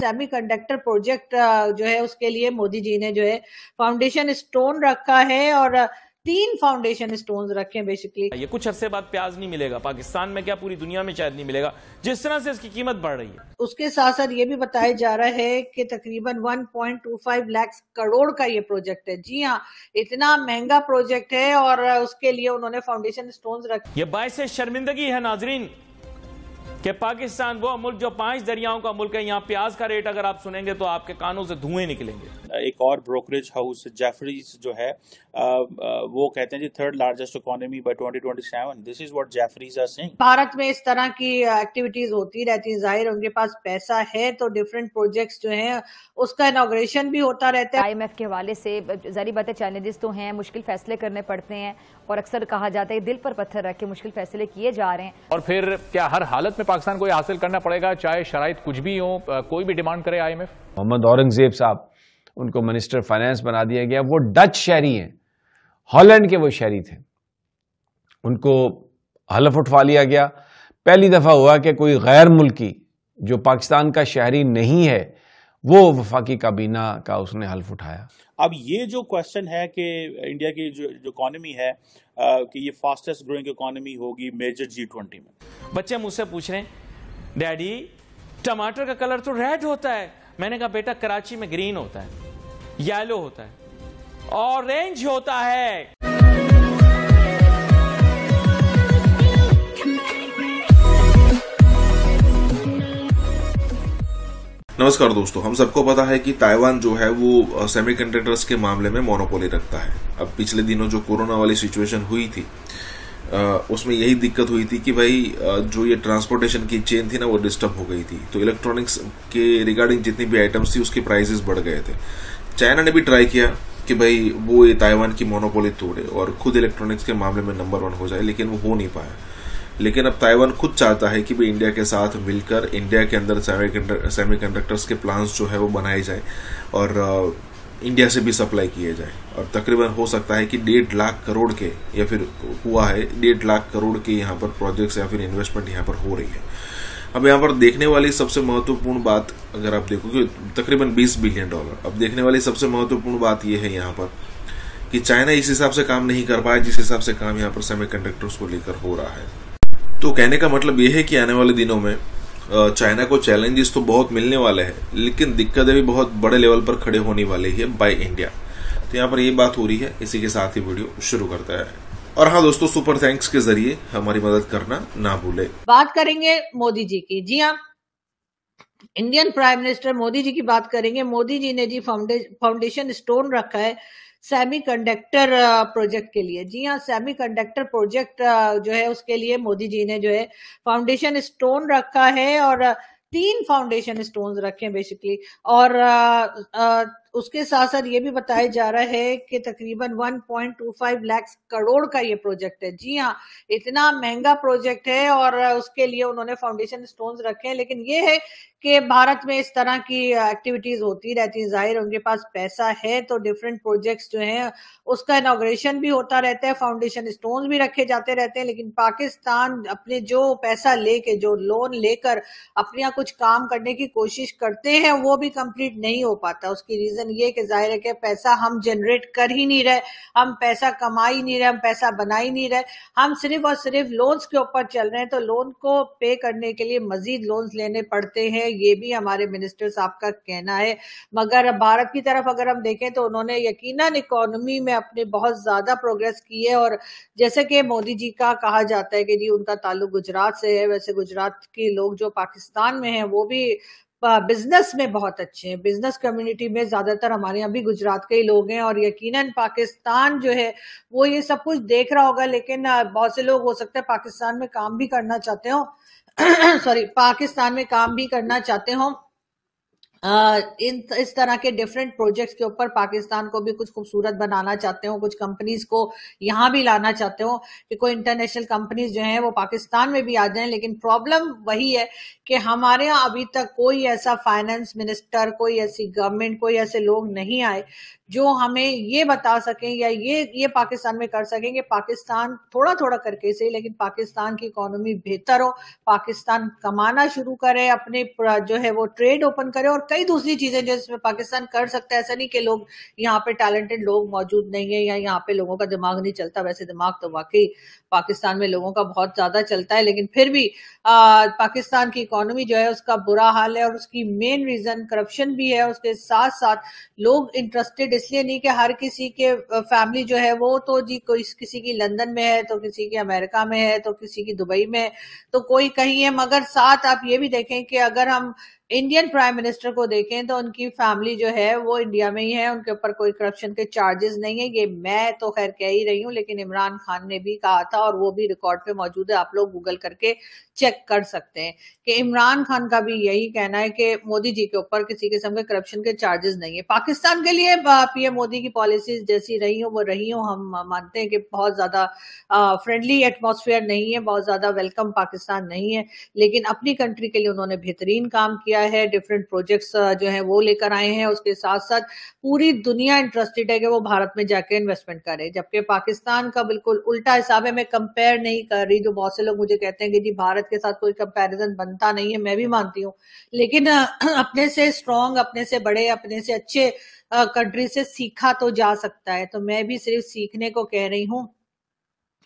semiconductor project uh, जो है उसके लिए मोदी जी ने जो है फाउंडेशन स्टोन रखा है और uh, तीन फाउंडेशन स्टोन रखे बेसिकली ये कुछ अरसे बाद प्याज नहीं मिलेगा पाकिस्तान में क्या पूरी दुनिया में शायद नहीं मिलेगा जिस तरह से इसकी कीमत बढ़ रही है उसके साथ साथ ये भी बताया जा रहा है कि तकरीबन 1.25 लाख करोड़ का ये प्रोजेक्ट है जी हाँ इतना महंगा प्रोजेक्ट है और uh, उसके लिए उन्होंने फाउंडेशन स्टोन रखे ये बायस शर्मिंदगी है नाजरीन कि पाकिस्तान वो मुल्क जो पांच दरियाओं का मुल्क है यहाँ प्याज का रेट अगर आप सुनेंगे तो आपके कानों से धुएं निकलेंगे एक और ब्रोकरेज हाउस जेफरीज जो है वो कहते हैं जी third largest economy by 2027 this is what Jefferies are saying Bharat में इस तरह की एक्टिविटीज होती रहती हैं जाहिर उनके पास पैसा है तो डिफरेंट प्रोजेक्ट्स जो हैं उसका इनोग्रेशन भी होता रहता है आईएमएफ के हवाले से जारी बातें चैलेंजेस तो हैं मुश्किल फैसले करने पड़ते हैं और अक्सर कहा जाता है दिल पर पत्थर रख के मुश्किल फैसले किए जा रहे हैं और फिर क्या हर हालत में पाकिस्तान को हासिल करना पड़ेगा चाहे शराइ कुछ भी हो कोई भी डिमांड करे आईएमएफ मोहम्मद औरंगजेब साहब उनको मिनिस्टर फाइनेंस बना दिया गया वो डच शहरी हैं हॉलैंड के वो शहरी थे उनको हलफ उठवा लिया गया पहली दफ़ा हुआ कि कोई गैर मुल्की जो पाकिस्तान का शहरी नहीं है वो वफाकी काबीना का उसने हल्फ उठाया अब ये जो क्वेश्चन है कि इंडिया की जो जो है आ, कि ये फास्टेस्ट ग्रोइंग इकॉनमी होगी मेजर जी ट्वेंटी में बच्चे मुझसे पूछ रहे हैं डैडी टमाटर का कलर तो रेड होता है मैंने कहा बेटा कराची में ग्रीन होता है येलो होता है ऑरेंज होता है नमस्कार दोस्तों हम सबको पता है कि ताइवान जो है वो सेमीकंडक्टर्स के मामले में मोनोपोली रखता है अब पिछले दिनों जो कोरोना वाली सिचुएशन हुई थी उसमें यही दिक्कत हुई थी कि भाई जो ये ट्रांसपोर्टेशन की चेन थी ना वो डिस्टर्ब हो गई थी तो इलेक्ट्रॉनिक्स के रिगार्डिंग जितनी भी आइटम्स थी उसके प्राइजेस बढ़ गए थे चाइना ने भी ट्राई किया कि भाई वो ये ताइवान की मोनोपोली तोड़े और खुद इलेक्ट्रॉनिक्स के मामले में नंबर वन हो जाए लेकिन वो हो नहीं पाया लेकिन अब ताइवान खुद चाहता है कि भाई इंडिया के साथ मिलकर इंडिया के अंदर सेमी कंडक्टर्स के प्लांट्स जो है वो बनाए जाए और uh, इंडिया से भी सप्लाई किए जाए और तकरीबन हो सकता है कि डेढ़ लाख करोड़ के या फिर हुआ है डेढ़ लाख करोड़ के यहाँ पर प्रोजेक्ट्स या फिर इन्वेस्टमेंट यहाँ पर हो रही है अब यहाँ पर देखने वाली सबसे महत्वपूर्ण बात अगर आप देखोगे तकरीबन 20 बिलियन डॉलर अब देखने वाली सबसे महत्वपूर्ण बात यह है यहाँ पर कि चाइना इस हिसाब से काम नहीं कर पाया जिस हिसाब से काम यहाँ पर सेमीकंडक्टर्स को लेकर हो रहा है तो कहने का मतलब यह है कि आने वाले दिनों में चाइना को चैलेंजेस तो बहुत मिलने वाले हैं लेकिन दिक्कतें भी बहुत बड़े लेवल पर खड़े होने वाली है बाय इंडिया तो यहाँ पर ये बात हो रही है इसी के साथ ही वीडियो शुरू करता है और हाँ दोस्तों सुपर थैंक्स के जरिए हमारी मदद करना ना भूले बात करेंगे मोदी जी की जी हाँ Indian prime minister Modi ji की बात करेंगे मोदी जी ने जी फाउंडेशन स्टोन रखा है सेमीकंडक्टर प्रोजेक्ट के लिए जी हाँ सेमीकंडक्टर प्रोजेक्ट जो है उसके लिए मोदी जी ने जो है फाउंडेशन स्टोन रखा है और तीन फाउंडेशन स्टोन रखे हैं बेसिकली और उसके साथ साथ ये भी बताया जा रहा है कि तकरीबन 1.25 लाख करोड़ का ये प्रोजेक्ट है जी हाँ इतना महंगा प्रोजेक्ट है और उसके लिए उन्होंने फाउंडेशन स्टोन्स रखे हैं लेकिन ये है कि भारत में इस तरह की एक्टिविटीज होती रहती हैं जाहिर उनके पास पैसा है तो डिफरेंट प्रोजेक्ट्स जो हैं उसका इनाग्रेशन भी होता रहता है फाउंडेशन स्टोन भी रखे जाते रहते हैं लेकिन पाकिस्तान अपने जो पैसा लेके जो लोन लेकर अपने कुछ काम करने की कोशिश करते हैं वो भी कंप्लीट नहीं हो पाता उसकी रीजन रीजन ये कि जाहिर है कि पैसा हम जनरेट कर ही नहीं रहे हम पैसा कमा ही नहीं रहे हम पैसा बना ही नहीं रहे हम सिर्फ और सिर्फ लोन्स के ऊपर चल रहे हैं तो लोन को पे करने के लिए मजीद लोन्स लेने पड़ते हैं ये भी हमारे मिनिस्टर साहब का कहना है मगर भारत की तरफ अगर हम देखें तो उन्होंने यकीन इकोनॉमी में अपने बहुत ज्यादा प्रोग्रेस की है और जैसे कि मोदी जी का कहा जाता है कि जी उनका ताल्लुक गुजरात से है वैसे गुजरात के लोग जो पाकिस्तान में है वो भी बिजनेस में बहुत अच्छे हैं बिजनेस कम्युनिटी में ज्यादातर हमारे यहाँ भी गुजरात के ही लोग हैं और यकीनन पाकिस्तान जो है वो ये सब कुछ देख रहा होगा लेकिन बहुत से लोग हो सकते हैं पाकिस्तान में काम भी करना चाहते हो सॉरी पाकिस्तान में काम भी करना चाहते हो इन इस तरह के डिफरेंट प्रोजेक्ट्स के ऊपर पाकिस्तान को भी कुछ खूबसूरत बनाना चाहते हो कुछ कंपनीज को यहाँ भी लाना चाहते हो कि कोई इंटरनेशनल कंपनीज जो हैं वो पाकिस्तान में भी आ जाएं लेकिन प्रॉब्लम वही है कि हमारे यहाँ अभी तक कोई ऐसा फाइनेंस मिनिस्टर कोई ऐसी गवर्नमेंट कोई ऐसे लोग नहीं आए जो हमें ये बता सकें या ये ये पाकिस्तान में कर सकें कि पाकिस्तान थोड़ा थोड़ा करके से लेकिन पाकिस्तान की इकोनॉमी बेहतर हो पाकिस्तान कमाना शुरू करे अपने जो है वो ट्रेड ओपन करे और कई दूसरी चीजें जिसमें पाकिस्तान कर सकता है ऐसा नहीं कि लोग यहाँ पे टैलेंटेड लोग मौजूद नहीं है या यहाँ पे लोगों का दिमाग नहीं चलता वैसे दिमाग तो वाकई पाकिस्तान में लोगों का बहुत ज्यादा चलता है लेकिन फिर भी आ, पाकिस्तान की इकोनॉमी जो है उसका बुरा हाल है और उसकी मेन रीजन करप्शन भी है उसके साथ साथ लोग इंटरेस्टेड इसलिए नहीं कि हर किसी के फैमिली जो है वो तो जी कोई किसी की लंदन में है तो किसी की अमेरिका में है तो किसी की दुबई में है तो कोई कहीं है मगर साथ आप ये भी देखें कि अगर हम इंडियन प्राइम मिनिस्टर को देखें तो उनकी फैमिली जो है वो इंडिया में ही है उनके ऊपर कोई करप्शन के चार्जेस नहीं है ये मैं तो खैर कह ही रही हूँ लेकिन इमरान खान ने भी कहा था और वो भी रिकॉर्ड पे मौजूद है आप लोग गूगल करके चेक कर सकते हैं कि इमरान खान का भी यही कहना है कि मोदी जी के ऊपर किसी किस्म के करप्शन के चार्जेस नहीं है पाकिस्तान के लिए पीएम मोदी की पॉलिसीज जैसी रही हो वो रही हो हम मानते हैं कि बहुत ज्यादा फ्रेंडली एटमोसफियर नहीं है बहुत ज्यादा वेलकम पाकिस्तान नहीं है लेकिन अपनी कंट्री के लिए उन्होंने बेहतरीन काम किया किया है डिफरेंट प्रोजेक्ट्स जो है वो लेकर आए हैं उसके साथ साथ पूरी दुनिया इंटरेस्टेड है कि वो भारत में जाकर इन्वेस्टमेंट करे जबकि पाकिस्तान का बिल्कुल उल्टा हिसाब है मैं कंपेयर नहीं कर रही जो बहुत से लोग मुझे कहते हैं कि जी भारत के साथ कोई कंपेरिजन बनता नहीं है मैं भी मानती हूँ लेकिन अपने से स्ट्रांग अपने से बड़े अपने से अच्छे कंट्री से सीखा तो जा सकता है तो मैं भी सिर्फ सीखने को कह रही हूँ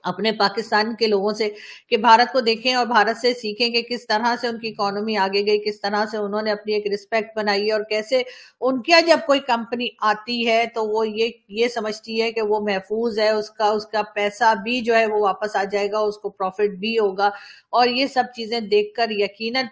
अपने पाकिस्तान के लोगों से कि भारत को देखें और भारत से सीखें कि किस तरह से उनकी इकोनॉमी आगे गई किस तरह से उन्होंने अपनी एक रिस्पेक्ट बनाई और कैसे उनके जब कोई कंपनी आती है तो वो ये ये समझती है कि वो महफूज है उसका उसका पैसा भी जो है वो वापस आ जाएगा उसको प्रॉफिट भी होगा और ये सब चीजें देख कर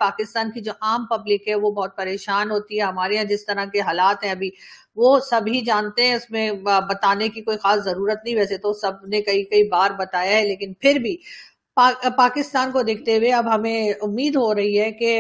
पाकिस्तान की जो आम पब्लिक है वो बहुत परेशान होती है हमारे यहाँ जिस तरह के हालात हैं अभी वो सभी जानते हैं उसमें बताने की कोई खास जरूरत नहीं वैसे तो सब ने कई कई बार बताया है लेकिन फिर भी पा, पाकिस्तान को देखते हुए अब हमें उम्मीद हो रही है कि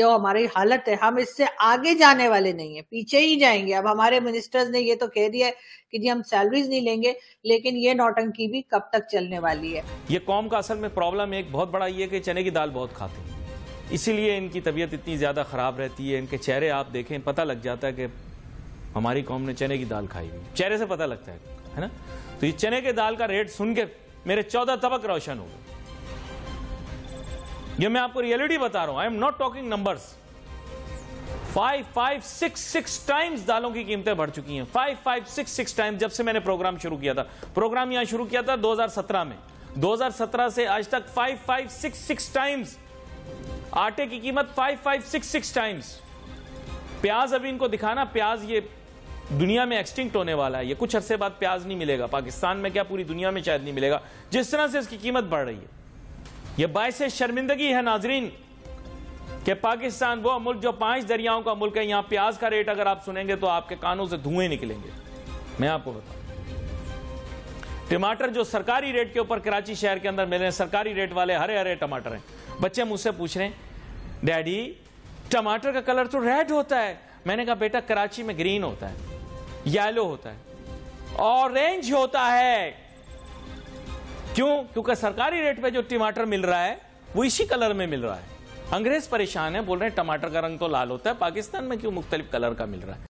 जो हमारी हालत है हम इससे आगे जाने वाले नहीं है पीछे ही जाएंगे अब हमारे मिनिस्टर्स ने ये तो कह दिया है कि जी हम सैलरीज नहीं लेंगे लेकिन ये नौटंकी भी कब तक चलने वाली है ये कौम का असल में प्रॉब्लम एक बहुत बड़ा ये कि चने की दाल बहुत खाते हैं इसीलिए इनकी तबीयत इतनी ज़्यादा ख़राब रहती है इनके चेहरे आप देखें पता लग जाता है कि हमारी कौम ने चने की दाल खाई हुई चेहरे से पता लगता है है ना तो ये चने के दाल का रेट सुन के मेरे चौदह तबक रोशन हो गए ये मैं आपको रियलिटी बता रहा हूं I am not talking numbers five five six six times दालों की कीमतें बढ़ चुकी हैं five five six six times जब से मैंने प्रोग्राम शुरू किया था प्रोग्राम यहां शुरू किया था 2017 में 2017 से आज तक five five six six times आटे की कीमत five five six six times प्याज अभी इनको दिखाना प्याज ये दुनिया में एक्सटिंक्ट होने वाला है ये कुछ अरसे बाद प्याज नहीं मिलेगा पाकिस्तान में क्या पूरी दुनिया में शायद नहीं मिलेगा जिस तरह से इसकी कीमत बढ़ रही है यह बायस शर्मिंदगी है नाजरीन कि पाकिस्तान वो मुल्क जो पांच दरियाओं का मुल्क है यहां प्याज का रेट अगर आप सुनेंगे तो आपके कानों से धुएं निकलेंगे मैं आपको बताऊं टमाटर जो सरकारी रेट के ऊपर कराची शहर के अंदर मिल रहे हैं सरकारी रेट वाले हरे हरे टमाटर हैं बच्चे मुझसे पूछ रहे हैं डैडी टमाटर का कलर तो रेड होता है मैंने कहा बेटा कराची में ग्रीन होता है येलो होता है ऑरेंज होता है क्यों क्योंकि सरकारी रेट पे जो टमाटर मिल रहा है वो इसी कलर में मिल रहा है अंग्रेज परेशान है बोल रहे हैं टमाटर का रंग तो लाल होता है पाकिस्तान में क्यों मुख्तलिफ कलर का मिल रहा है